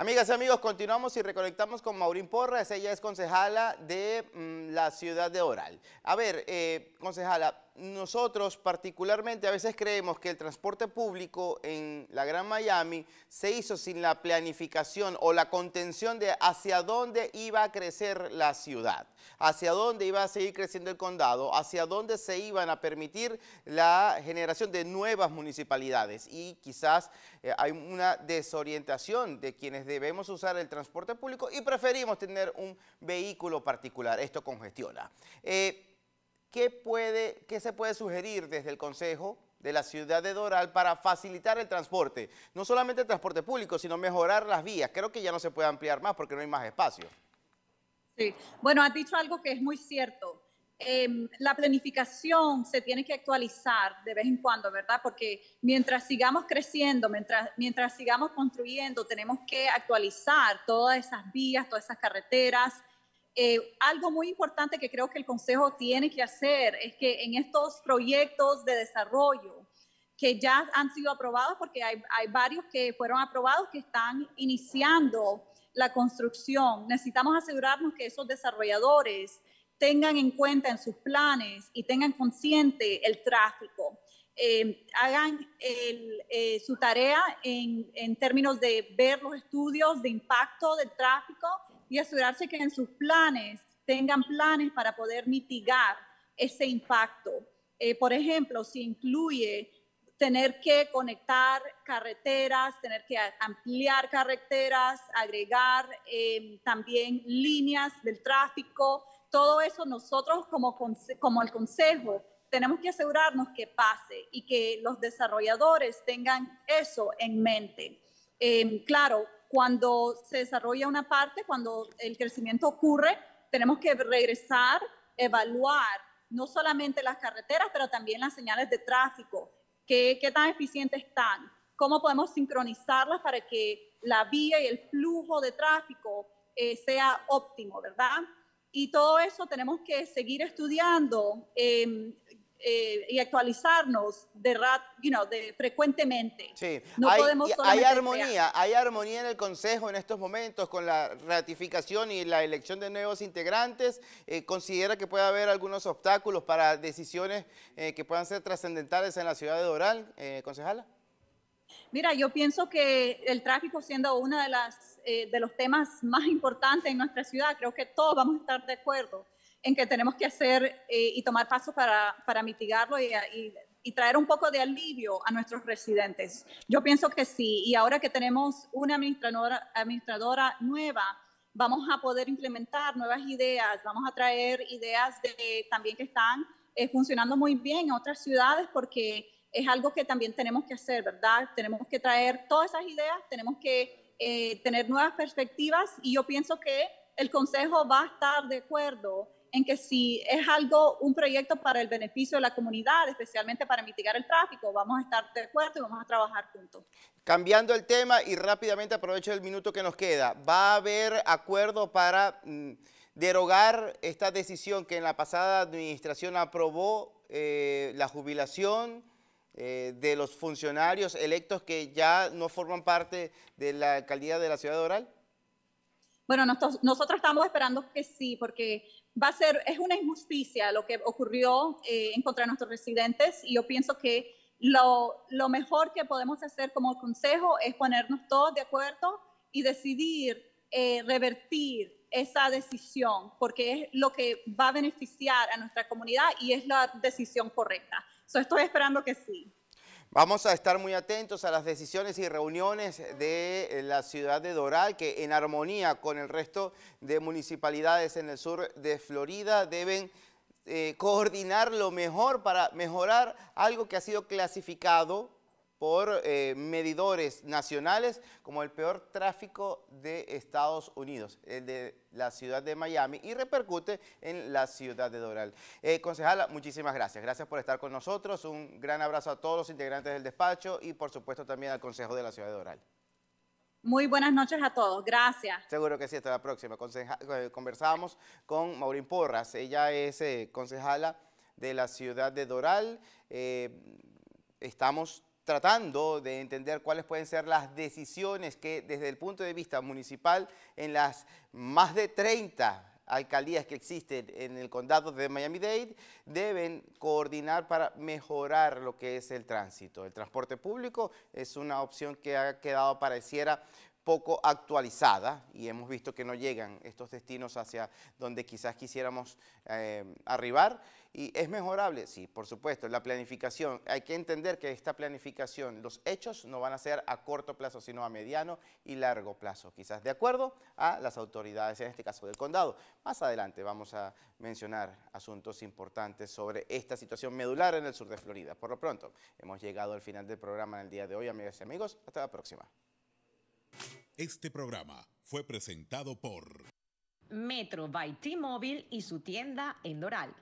Amigas y amigos, continuamos y reconectamos con Maurín Porras, ella es concejala de mm, la ciudad de Oral. A ver, eh, concejala, nosotros particularmente a veces creemos que el transporte público en la Gran Miami se hizo sin la planificación o la contención de hacia dónde iba a crecer la ciudad, hacia dónde iba a seguir creciendo el condado, hacia dónde se iban a permitir la generación de nuevas municipalidades y quizás eh, hay una desorientación de quienes debemos usar el transporte público y preferimos tener un vehículo particular. Esto congestiona. Eh, ¿qué, puede, ¿qué se puede sugerir desde el Consejo de la ciudad de Doral para facilitar el transporte? No solamente el transporte público, sino mejorar las vías. Creo que ya no se puede ampliar más porque no hay más espacio. Sí, bueno, has dicho algo que es muy cierto. Em, la planificación se tiene que actualizar de vez en cuando, ¿verdad? Porque mientras sigamos creciendo, mientras, mientras sigamos construyendo, tenemos que actualizar todas esas vías, todas esas carreteras, eh, algo muy importante que creo que el Consejo tiene que hacer es que en estos proyectos de desarrollo que ya han sido aprobados, porque hay, varios que fueron aprobados que están iniciando la construcción, necesitamos asegurarnos que esos desarrolladores tengan en cuenta en sus planes y tengan consciente el tráfico. Eh, hagan eh, su tarea en, en, términos de ver los estudios de impacto del tráfico y asegurarse que en sus planes tengan planes para poder mitigar ese impacto. Eh, por ejemplo, si incluye tener que conectar carreteras, tener que ampliar carreteras, agregar em, también líneas del tráfico, todo eso nosotros como, como el Consejo tenemos que asegurarnos que pase y que los desarrolladores tengan eso en mente. Em, claro, cuando se desarrolla una parte, cuando el crecimiento ocurre, tenemos que regresar, evaluar no solamente las carreteras, pero también las señales de tráfico, qué, qué tan eficientes están, cómo podemos sincronizarlas para que la vía y el flujo de tráfico eh, sea óptimo, ¿verdad? Y todo eso tenemos que seguir estudiando. Eh, eh, y actualizarnos de rat, you know, de frecuentemente. Sí. No hay, podemos hay armonía, hay armonía en el Consejo en estos momentos con la ratificación y la elección de nuevos integrantes. Eh, considera que puede haber algunos obstáculos para decisiones eh, que puedan ser trascendentales en la ciudad de Doral, concejala. Mira, yo pienso que el tráfico siendo uno de, las, de los temas más importantes en nuestra ciudad, creo que todos vamos a estar de acuerdo en que tenemos que hacer eh, y tomar pasos para, para mitigarlo y, y, traer un poco de alivio a nuestros residentes. Yo pienso que sí, y ahora que tenemos una administradora, nueva, vamos a poder implementar nuevas ideas, vamos a traer ideas de, también que están eh, funcionando muy bien en otras ciudades porque es algo que también tenemos que hacer, ¿verdad? Tenemos que traer todas esas ideas, tenemos que eh, tener nuevas perspectivas y yo pienso que el Consejo va a estar de acuerdo en que si es algo, un proyecto para el beneficio de la comunidad, especialmente para mitigar el tráfico, vamos a estar de acuerdo y vamos a trabajar juntos. Cambiando el tema y rápidamente aprovecho el minuto que nos queda, ¿va a haber acuerdo para mm, derogar esta decisión que en la pasada administración aprobó eh, la jubilación eh, de los funcionarios electos que ya no forman parte de la alcaldía de la ciudad de Oral? Bueno, nosotros estamos esperando que sí, porque va a ser, es una injusticia lo que ocurrió eh, en contra de nuestros residentes y yo pienso que lo, lo, mejor que podemos hacer como consejo es ponernos todos de acuerdo y decidir eh, revertir esa decisión, porque es lo que va a beneficiar a nuestra comunidad y es la decisión correcta. estoy esperando que sí. Vamos a estar muy atentos a las decisiones y reuniones de eh, la ciudad de Doral, que en armonía con el resto de municipalidades en el sur de Florida deben eh, coordinar lo mejor para mejorar algo que ha sido clasificado por eh, medidores nacionales como el peor tráfico de Estados Unidos, el de la ciudad de Miami y repercute en la ciudad de Doral. Eh, concejala, muchísimas gracias. Gracias por estar con nosotros. Un gran abrazo a todos los integrantes del despacho y por supuesto también al Consejo de la Ciudad de Doral. Muy buenas noches a todos, gracias. Seguro que sí, hasta la próxima. Eh, conversamos con Maurín Porras, ella es concejala de la ciudad de Doral. estamos tratando de entender cuáles pueden ser las decisiones que desde el punto de vista municipal en las más de 30 alcaldías que existen en el condado de Miami-Dade deben coordinar para mejorar lo que es el tránsito. El transporte público es una opción que ha quedado pareciera poco actualizada y hemos visto que no llegan estos destinos hacia donde quizás quisiéramos eh, arribar y es mejorable, sí, por supuesto, la planificación, hay que entender que esta planificación, los hechos no van a ser a corto plazo, sino a mediano y largo plazo, quizás de acuerdo a las autoridades, en este caso del condado. Más adelante vamos a mencionar asuntos importantes sobre esta situación medular en el sur de Florida. Por lo pronto, hemos llegado al final del programa en el día de hoy, amigas y amigos, hasta la próxima. Este programa fue presentado por Metro by T-Mobile y su tienda en Doral.